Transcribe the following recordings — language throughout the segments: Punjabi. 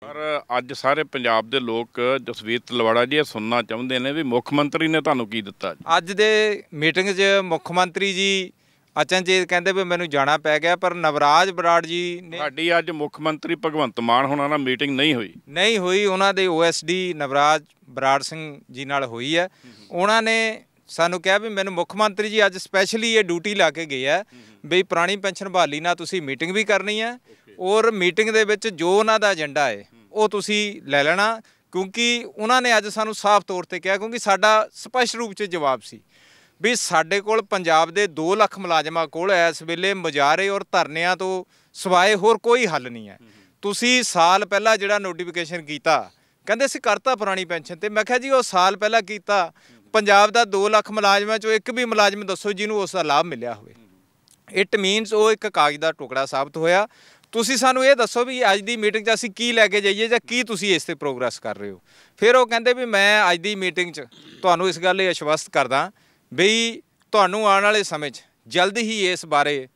ਪਰ ਅੱਜ ਸਾਰੇ ਪੰਜਾਬ ਦੇ ਲੋਕ ਜਸਵੀਰ ਤਲਵਾੜਾ ਜੀ ਇਹ ਸੁਣਨਾ ਚਾਹੁੰਦੇ ਨੇ ਵੀ ਮੁੱਖ ਮੰਤਰੀ ਨੇ ਤੁਹਾਨੂੰ ਕੀ ਦਿੱਤਾ ਅੱਜ ਦੇ ਮੀਟਿੰਗ 'ਚ ਮੁੱਖ ਮੰਤਰੀ ਜੀ ਅਚਨਚੇਤ ਕਹਿੰਦੇ ਵੀ ਮੈਨੂੰ ਜਾਣਾ ਪੈ ਗਿਆ ਪਰ ਨਵਰਾਜ ਬਰਾੜ ਜੀ ਨੇ ਸਾਡੀ ਅੱਜ ਮੁੱਖ ਮੰਤਰੀ ਭਗਵੰਤ ਮਾਨ ਹੋਣਾ ਨਾਲ ਮੀਟਿੰਗ ਨਹੀਂ ਹੋਈ ਨਹੀਂ ਹੋਈ ਉਹਨਾਂ ਦੇ ਓਐਸਡੀ ਨਵਰਾਜ ਬਰਾੜ ਸਿੰਘ ਜੀ ਨਾਲ ਹੋਈ ਹੈ ਉਹਨਾਂ ਨੇ ਸਾਨੂੰ ਕਿਹਾ ਵੀ ਮੈਨੂੰ ਮੁੱਖ ਮੰਤਰੀ ਜੀ ਅੱਜ ਸਪੈਸ਼ਲੀ ਇਹ ਡਿਊਟੀ ਲਾ ਕੇ ਗਏ ਆ ਵੀ ਪੁਰਾਣੀ ਪੈਨਸ਼ਨ ਬਹਾਲੀ ਨਾਲ ਤੁਸੀਂ ਮੀਟਿੰਗ ਵੀ ਕਰਨੀ ਹੈ ਔਰ ਮੀਟਿੰਗ ਦੇ ਵਿੱਚ ਜੋ ਉਹਨਾਂ ਦਾ ਏਜੰਡਾ ਹੈ ਉਹ ਤੁਸੀਂ ਲੈ ਲੈਣਾ ਕਿਉਂਕਿ ਉਹਨਾਂ ਨੇ ਅੱਜ ਸਾਨੂੰ ਸਾਫ਼ ਤੌਰ ਤੇ ਕਿਹਾ ਕਿਉਂਕਿ ਸਾਡਾ ਸਪਸ਼ਟ ਰੂਪ 'ਚ ਜਵਾਬ ਸੀ ਵੀ ਸਾਡੇ ਕੋਲ ਪੰਜਾਬ ਦੇ 2 ਲੱਖ ਮੁਲਾਜ਼ਮਾਂ ਕੋਲ ਇਸ ਵੇਲੇ ਮੁਜਾਰੇ ਔਰ ਧਰਨਿਆਂ ਤੋਂ ਸਵਾਏ ਹੋਰ ਕੋਈ ਹੱਲ ਨਹੀਂ ਹੈ ਤੁਸੀਂ ਸਾਲ ਪਹਿਲਾਂ ਜਿਹੜਾ ਨੋਟੀਫਿਕੇਸ਼ਨ ਕੀਤਾ ਕਹਿੰਦੇ ਸੀ ਕਰਤਾ ਪੁਰਾਣੀ ਪੈਨਸ਼ਨ ਤੇ ਮੈਂ ਕਿਹਾ ਜੀ ਉਹ ਸਾਲ ਪਹਿਲਾਂ ਕੀਤਾ ਪੰਜਾਬ ਦਾ 2 ਲੱਖ ਮੁਲਾਜ਼ਮਾਂ ਚੋਂ ਇੱਕ ਵੀ ਮੁਲਾਜ਼ਮ ਦੱਸੋ ਜਿਹਨੂੰ ਉਸ ਦਾ ਲਾਭ ਮਿਲਿਆ ਹੋਵੇ ਇਟ ਮੀਨਸ ਉਹ ਇੱਕ ਕਾਗਜ਼ ਦਾ ਟੁਕੜਾ ਸਾਬਤ ਹੋਇਆ ਤੁਸੀਂ ਸਾਨੂੰ ਇਹ ਦੱਸੋ ਵੀ ਅੱਜ ਦੀ ਮੀਟਿੰਗ 'ਚ ਅਸੀਂ ਕੀ ਲੈ ਕੇ ਜਾਈਏ ਜਾਂ ਕੀ ਤੁਸੀਂ ਇਸ ਤੇ ਪ੍ਰੋਗਰੈਸ ਕਰ ਰਹੇ ਹੋ ਫਿਰ ਉਹ ਕਹਿੰਦੇ ਵੀ ਮੈਂ ਅੱਜ ਦੀ ਮੀਟਿੰਗ 'ਚ ਤੁਹਾਨੂੰ ਇਸ ਗੱਲ ਲਈ ਅਸ਼ਵਸਤ ਕਰਦਾ ਵੀ ਤੁਹਾਨੂੰ ਆਉਣ ਵਾਲੇ ਸਮੇਂ 'ਚ ਜਲਦ ਹੀ ਇਸ ਬਾਰੇ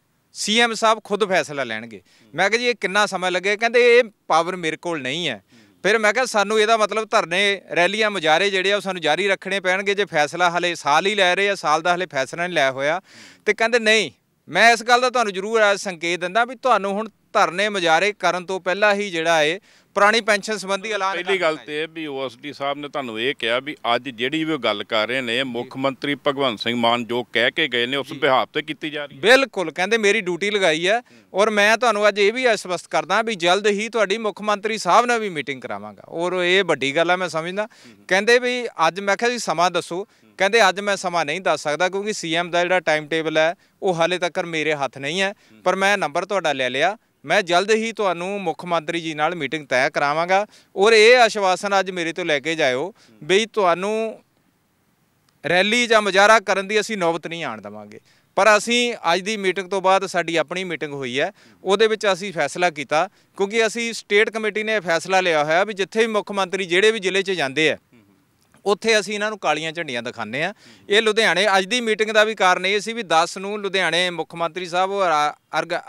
ਸੀਐਮ ਸਾਹਿਬ ਖੁਦ ਫੈਸਲਾ ਲੈਣਗੇ ਮੈਂ ਕਿਹਾ ਜੀ ਇਹ ਕਿੰਨਾ ਸਮਾਂ ਲੱਗੇ ਕਹਿੰਦੇ ਇਹ ਪਾਵਰ ਮੇਰੇ ਕੋਲ ਨਹੀਂ ਹੈ ਫਿਰ ਮੈਂ ਕਿਹਾ ਸਾਨੂੰ ਇਹਦਾ ਮਤਲਬ ਧਰਨੇ ਰੈਲੀਆਂ ਮੁਜਾਰੇ ਜਿਹੜੇ ਆ ਉਹ ਸਾਨੂੰ ਜਾਰੀ ਰੱਖਣੇ ਪੈਣਗੇ ਜੇ ਫੈਸਲਾ ਹਲੇ ਸਾਲ ਹੀ ਲੈ ਰਹੇ ਆ ਸਾਲ ਦਾ ਹਲੇ ਫੈਸਲਾ ਨਹੀਂ ਲਿਆ ਹੋਇਆ ਤੇ ਕਹਿੰਦੇ ਨਹੀਂ ਮੈਂ ਇਸ ਗੱਲ ਦਾ ਤੁਹਾਨੂੰ ਜ਼ਰੂਰ ਸੰਕੇਤ ਦਿੰਦਾ ਵੀ ਤੁਹਾਨੂੰ ਹੁਣ ਧਰਨੇ ਮੁਜਾਰੇ ਕਰਨ ਤੋਂ ਪਹਿਲਾਂ ਹੀ ਜਿਹੜਾ ਏ ਪੁਰਾਣੀ ਪੈਨਸ਼ਨ ਸੰਬੰਧੀ ਐਲਾਨ ਪਹਿਲੀ ਗੱਲ ਤੇ ਵੀ ਓਐਸਡੀ ਸਾਹਿਬ ਨੇ ਤੁਹਾਨੂੰ ਇਹ ਕਿਹਾ ਵੀ ਅੱਜ ਜਿਹੜੀ ਵੀ ਗੱਲ ਕਰ ਰਹੇ ਨੇ ਮੁੱਖ ਮੰਤਰੀ ਭਗਵੰਤ ਸਿੰਘ ਮਾਨ ਜੋ ਕਹਿ ਕੇ ਗਏ ਨੇ ਉਸ ਬਿਹਾਰ ਤੇ ਕੀਤੀ ਜਾ ਰਹੀ ਹੈ ਬਿਲਕੁਲ ਕਹਿੰਦੇ ਮੇਰੀ ਡਿਊਟੀ ਲਗਾਈ ਹੈ ਔਰ ਮੈਂ ਤੁਹਾਨੂੰ ਅੱਜ ਇਹ ਵੀ ਸਪਸ਼ਟ ਕਰਦਾ ਵੀ ਜਲਦ ਹੀ ਤੁਹਾਡੀ ਮੁੱਖ ਮੰਤਰੀ ਸਾਹਿਬ ਨਾਲ ਵੀ ਮੀਟਿੰਗ ਕਰਾਵਾਂਗਾ ਔਰ ਇਹ ਵੱਡੀ ਗੱਲ ਹੈ ਮੈਂ ਸਮਝਦਾ ਕਹਿੰਦੇ ਵੀ ਅੱਜ ਮੈਂ ਕਿਹਾ ਜੀ ਸਮਾਂ ਦੱਸੋ ਕਹਿੰਦੇ ਅੱਜ ਮੈਂ ਸਮਾਂ ਨਹੀਂ ਦੱਸ ਸਕਦਾ ਕਿਉਂਕਿ ਸੀਐਮ ਦਾ ਜਿਹੜਾ ਟਾਈਮ ਟੇਬਲ ਹੈ ਉਹ ਹਾਲੇ ਤੱਕ ਮੇਰੇ ਹੱਥ ਨਹੀਂ ਹੈ ਪਰ ਮੈਂ ਨੰਬਰ ਤੁਹਾਡਾ ਲੈ ਲਿਆ ਮੈਂ ਜਲਦ ਹੀ ਤੁਹਾਨੂੰ ਮੁੱਖ ਮੰਤਰੀ ਜੀ ਨਾਲ ਮੀਟਿੰਗ ਤੈਅ ਕਰਾਵਾਂਗਾ ਔਰ ਇਹ ਆਸ਼ਵਾਸਨ ਅੱਜ ਮੇਰੇ ਤੋਂ ਲੈ ਕੇ ਜਾਇਓ ਬਈ ਤੁਹਾਨੂੰ ਰੈਲੀ ਜਾਂ ਮਜਾਰਾ ਕਰਨ ਦੀ ਅਸੀਂ ਨੌਬਤ ਨਹੀਂ ਆਣ ਦਵਾਂਗੇ ਪਰ ਅਸੀਂ ਅੱਜ ਦੀ ਮੀਟਿੰਗ ਤੋਂ ਬਾਅਦ ਸਾਡੀ ਆਪਣੀ ਮੀਟਿੰਗ ਹੋਈ ਹੈ ਉਹਦੇ ਵਿੱਚ ਅਸੀਂ ਫੈਸਲਾ ਕੀਤਾ ਕਿਉਂਕਿ ਅਸੀਂ ਸਟੇਟ ਕਮੇਟੀ ਨੇ ਫੈਸਲਾ ਲਿਆ ਹੋਇਆ ਵੀ ਜਿੱਥੇ ਵੀ ਮੁੱਖ ਮੰਤਰੀ ਜਿਹੜੇ ਵੀ ਜ਼ਿਲ੍ਹੇ 'ਚ ਜਾਂਦੇ ਆ ਉੱਥੇ ਅਸੀਂ ਇਹਨਾਂ ਨੂੰ ਕਾਲੀਆਂ ਝੰਡੀਆਂ ਦਿਖਾਣੇ ਆ ਇਹ ਲੁਧਿਆਣੇ ਅੱਜ ਦੀ ਮੀਟਿੰਗ ਦਾ ਵੀ ਕਾਰਨ ਇਹ ਸੀ ਵੀ 10 ਨੂੰ ਲੁਧਿਆਣੇ ਮੁੱਖ ਮੰਤਰੀ ਸਾਹਿਬ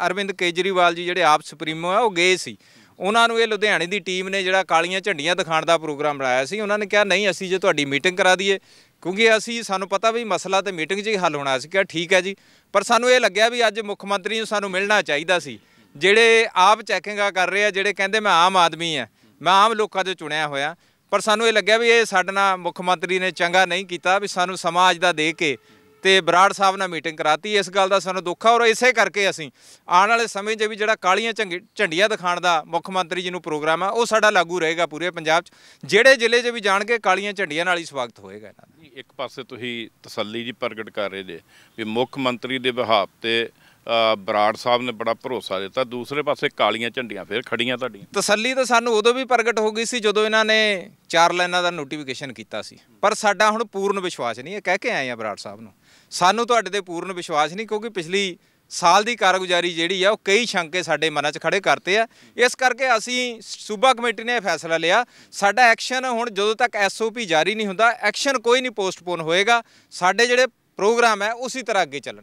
ਅਰਵਿੰਦ ਕੇਜਰੀਵਾਲ ਜੀ ਜਿਹੜੇ ਆਪ ਸੁਪਰੀਮੋ ਆ ਉਹ ਗਏ ਸੀ ਉਹਨਾਂ ਨੂੰ ਇਹ ਲੁਧਿਆਣੇ ਦੀ ਟੀਮ ਨੇ ਜਿਹੜਾ ਕਾਲੀਆਂ ਝੰਡੀਆਂ ਦਿਖਾਣ ਦਾ ਪ੍ਰੋਗਰਾਮ ਬਣਾਇਆ ਸੀ ਉਹਨਾਂ ਨੇ ਕਿਹਾ ਨਹੀਂ ਅਸੀਂ ਜੇ ਤੁਹਾਡੀ ਮੀਟਿੰਗ ਕਰਾ ਦਈਏ ਕਿਉਂਕਿ ਅਸੀਂ ਸਾਨੂੰ ਪਤਾ ਵੀ ਮਸਲਾ ਤੇ ਮੀਟਿੰਗ 'ਚ ਹੀ ਹੱਲ ਹੋਣਾ ਸੀ ਕਿਹਾ ਠੀਕ ਹੈ ਜੀ ਪਰ ਸਾਨੂੰ ਇਹ ਲੱਗਿਆ ਵੀ ਅੱਜ ਮੁੱਖ ਮੰਤਰੀ ਨੂੰ ਸਾਨੂੰ ਮਿਲਣਾ ਚਾਹੀਦਾ ਸੀ ਜਿਹੜੇ ਆਪ ਚੈਕਿੰਗਾਂ ਕਰ ਰਹੇ ਆ ਜਿਹੜੇ ਕਹਿੰਦੇ ਮੈਂ ਆਮ ਆਦਮੀ ਆ ਮੈਂ ਆਮ ਲੋਕਾਂ ਦੇ ਚੁਣਿਆ ਹੋਇਆ ਪਰ ਸਾਨੂੰ ਇਹ ਲੱਗਿਆ ਵੀ ਇਹ ਸਾਡੇ ਨਾਲ ਮੁੱਖ ਮੰਤਰੀ ਨੇ ਚੰਗਾ ਨਹੀਂ ਕੀਤਾ ਵੀ ਸਾਨੂੰ ਸਮਾਜ ਦਾ ਦੇ ਕੇ ਤੇ ਬਰਾੜ ਸਾਹਿਬ ਨਾਲ ਮੀਟਿੰਗ ਕਰਾਤੀ ਇਸ ਗੱਲ ਦਾ ਸਾਨੂੰ ਦੁੱਖ ਆ ਔਰ ਇਸੇ ਕਰਕੇ ਅਸੀਂ ਆਉਣ ਵਾਲੇ ਸਮੇਂ 'ਚ ਵੀ ਜਿਹੜਾ ਕਾਲੀਆਂ ਝੰਡੀਆਂ ਦਿਖਾਣ ਦਾ ਮੁੱਖ ਮੰਤਰੀ ਜੀ ਨੂੰ ਪ੍ਰੋਗਰਾਮ ਆ ਉਹ ਸਾਡਾ ਲਾਗੂ ਰਹੇਗਾ ਪੂਰੇ ਪੰਜਾਬ 'ਚ ਜਿਹੜੇ ਜ਼ਿਲ੍ਹੇ 'ਚ ਵੀ ਜਾਣਗੇ ਕਾਲੀਆਂ ਝੰਡੀਆਂ ਨਾਲ ਹੀ ਸਵਾਗਤ ਹੋਏਗਾ ਇਹਨਾਂ ਦਾ ਇੱਕ ਪਾਸੇ ਤੁਸੀਂ ਤਸੱਲੀ ਜੀ ਪ੍ਰਗਟ ਕਰ ਰਹੇ ਦੇ ਵੀ ਮੁੱਖ ਮੰਤਰੀ ਦੇ ਬਹਾਵ ਤੇ ਬਰਾੜ ਸਾਹਿਬ ਨੇ ਬੜਾ ਭਰੋਸਾ ਦਿੱਤਾ ਦੂਸਰੇ ਪਾਸੇ ਕਾਲੀਆਂ ਝੰਡੀਆਂ ਫੇਰ ਖੜੀਆਂ ਤੁਹਾਡੀਆਂ ਤਸੱਲੀ ਤਾਂ ਸਾਨੂੰ ਉਦੋਂ ਵੀ ਪ੍ਰਗਟ ਹੋ ਗਈ ਸੀ ਜਦੋਂ ਇਹਨਾਂ ਨੇ ਚਾਰ ਲਾਈਨਾਂ ਦਾ ਨੋਟੀਫਿਕੇਸ਼ਨ ਕੀਤਾ ਸੀ ਪਰ ਸਾਡਾ ਹੁਣ ਪੂਰਨ ਵਿਸ਼ਵਾਸ ਨਹੀਂ ਹੈ ਕਹਿ ਕੇ ਆਏ ਆ ਬਰਾੜ ਸਾਹਿਬ ਨੂੰ ਸਾਨੂੰ ਤੁਹਾਡੇ ਤੇ ਪੂਰਨ ਵਿਸ਼ਵਾਸ ਨਹੀਂ ਕਿਉਂਕਿ ਪਿਛਲੀ ਸਾਲ ਦੀ ਕਾਰਗੁਜ਼ਾਰੀ ਜਿਹੜੀ ਆ ਉਹ ਕਈ ਸ਼ੰਕੇ ਸਾਡੇ ਮਨਾਂ 'ਚ ਖੜੇ ਕਰਤੇ ਆ ਇਸ ਕਰਕੇ ਅਸੀਂ ਸੂਬਾ ਕਮੇਟੀ ਨੇ ਫੈਸਲਾ ਲਿਆ ਸਾਡਾ ਐਕਸ਼ਨ ਹੁਣ ਜਦੋਂ ਤੱਕ ਐਸਓਪੀ ਜਾਰੀ ਨਹੀਂ ਹੁੰਦਾ ਐਕਸ਼ਨ ਕੋਈ ਨਹੀਂ ਪੋਸਟਪੋਨ ਹੋਏਗਾ ਸਾਡੇ ਜਿਹੜੇ ਪ੍ਰੋਗਰਾਮ ਹੈ ਉਸੇ ਤਰ੍ਹਾਂ ਅੱਗੇ ਚੱਲਣ